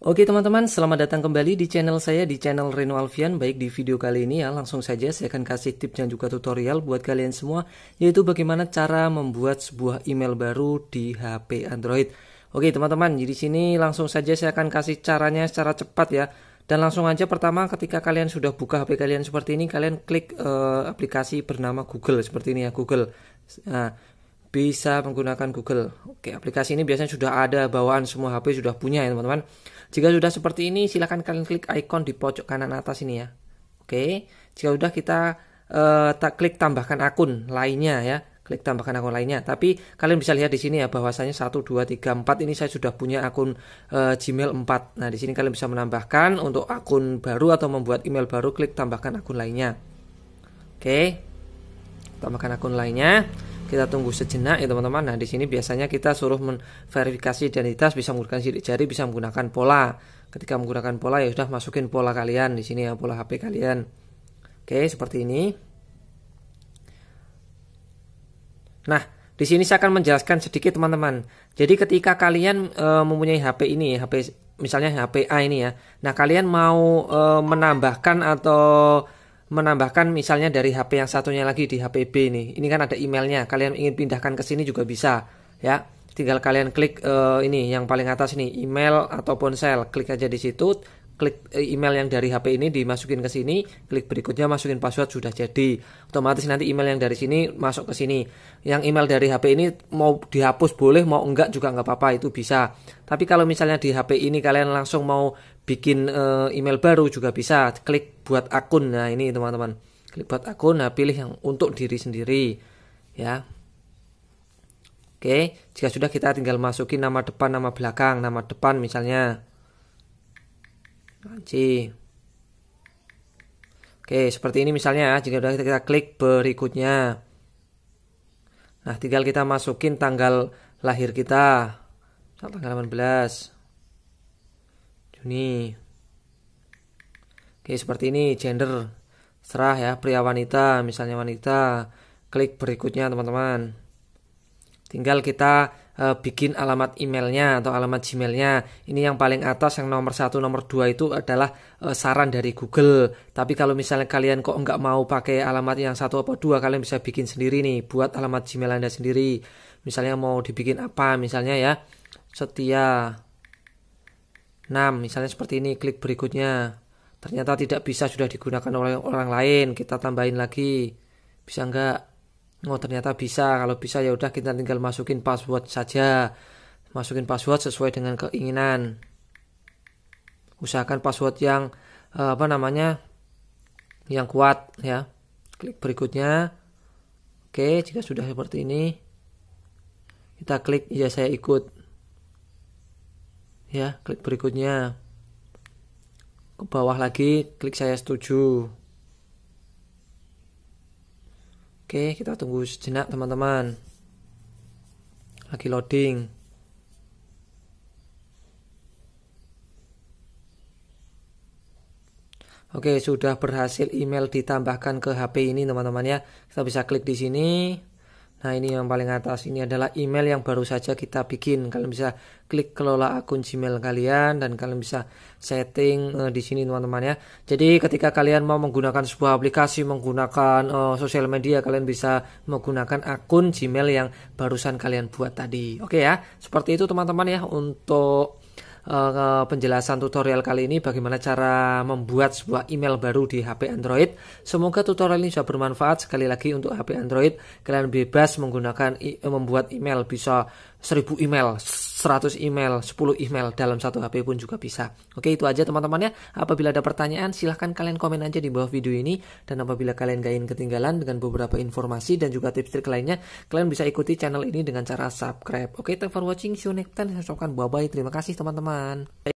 Oke teman-teman, selamat datang kembali di channel saya di channel Reno Alfian. Baik di video kali ini ya, langsung saja saya akan kasih tips dan juga tutorial buat kalian semua yaitu bagaimana cara membuat sebuah email baru di HP Android. Oke teman-teman, jadi sini langsung saja saya akan kasih caranya secara cepat ya. Dan langsung aja pertama ketika kalian sudah buka HP kalian seperti ini, kalian klik uh, aplikasi bernama Google seperti ini ya, Google. Nah, bisa menggunakan Google. Oke, aplikasi ini biasanya sudah ada bawaan semua HP sudah punya ya teman-teman. Jika sudah seperti ini, silahkan kalian klik icon di pojok kanan atas ini ya. Oke, jika sudah kita eh, tak klik tambahkan akun lainnya ya, klik tambahkan akun lainnya. Tapi kalian bisa lihat di sini ya bahwasanya 1 2 3 4 ini saya sudah punya akun uh, Gmail 4. Nah, di sini kalian bisa menambahkan untuk akun baru atau membuat email baru klik tambahkan akun lainnya. Oke. Tambahkan akun lainnya kita tunggu sejenak ya teman-teman nah di sini biasanya kita suruh verifikasi identitas bisa menggunakan sidik jari bisa menggunakan pola ketika menggunakan pola ya sudah masukin pola kalian di sini ya pola HP kalian oke seperti ini nah di sini saya akan menjelaskan sedikit teman-teman jadi ketika kalian e, mempunyai HP ini HP misalnya HP A ini ya nah kalian mau e, menambahkan atau menambahkan misalnya dari HP yang satunya lagi di HP B ini, Ini kan ada emailnya. Kalian ingin pindahkan ke sini juga bisa, ya. Tinggal kalian klik uh, ini yang paling atas nih, email ataupun sel. Klik aja di situ, klik eh, email yang dari HP ini dimasukin ke sini, klik berikutnya masukin password sudah jadi. Otomatis nanti email yang dari sini masuk ke sini. Yang email dari HP ini mau dihapus boleh, mau enggak juga enggak apa-apa itu bisa. Tapi kalau misalnya di HP ini kalian langsung mau bikin eh, email baru juga bisa, klik buat akun. Nah, ini teman-teman. Klik buat akun, nah pilih yang untuk diri sendiri ya. Oke, jika sudah kita tinggal masukin nama depan, nama belakang, nama depan misalnya kunci Oke, seperti ini misalnya ya. Jika sudah kita klik berikutnya. Nah, tinggal kita masukin tanggal lahir kita. Tanggal 18 Juni. Oke, seperti ini gender. Serah ya, pria wanita, misalnya wanita. Klik berikutnya, teman-teman tinggal kita e, bikin alamat emailnya atau alamat Gmailnya. Ini yang paling atas yang nomor satu, nomor dua itu adalah e, saran dari Google. Tapi kalau misalnya kalian kok nggak mau pakai alamat yang satu atau dua, kalian bisa bikin sendiri nih, buat alamat Gmail Anda sendiri. Misalnya mau dibikin apa, misalnya ya, setia 6, misalnya seperti ini, klik berikutnya. Ternyata tidak bisa sudah digunakan oleh orang lain, kita tambahin lagi. Bisa enggak oh ternyata bisa kalau bisa ya udah kita tinggal masukin password saja masukin password sesuai dengan keinginan usahakan password yang eh, apa namanya yang kuat ya klik berikutnya oke jika sudah seperti ini kita klik ya saya ikut ya klik berikutnya ke bawah lagi klik saya setuju Oke, kita tunggu sejenak teman-teman. Lagi loading. Oke, sudah berhasil email ditambahkan ke HP ini teman-teman ya. Kita bisa klik di sini. Nah ini yang paling atas ini adalah email yang baru saja kita bikin. Kalian bisa klik kelola akun Gmail kalian dan kalian bisa setting uh, di sini teman-teman ya. Jadi ketika kalian mau menggunakan sebuah aplikasi menggunakan uh, sosial media kalian bisa menggunakan akun Gmail yang barusan kalian buat tadi. Oke ya, seperti itu teman-teman ya untuk uh, penjelasan tutorial kali ini bagaimana cara membuat sebuah email baru di HP Android. Semoga tutorial ini bisa bermanfaat sekali lagi untuk HP Android. Kalian bebas menggunakan eh, membuat email bisa 1000 email, 100 email, 10 email dalam satu HP pun juga bisa. Oke, itu aja teman-teman ya. Apabila ada pertanyaan, silahkan kalian komen aja di bawah video ini. Dan apabila kalian gak ingin ketinggalan dengan beberapa informasi dan juga tips trik lainnya, kalian bisa ikuti channel ini dengan cara subscribe. Oke, thanks for watching. See you next time. bye-bye. Terima kasih teman-teman.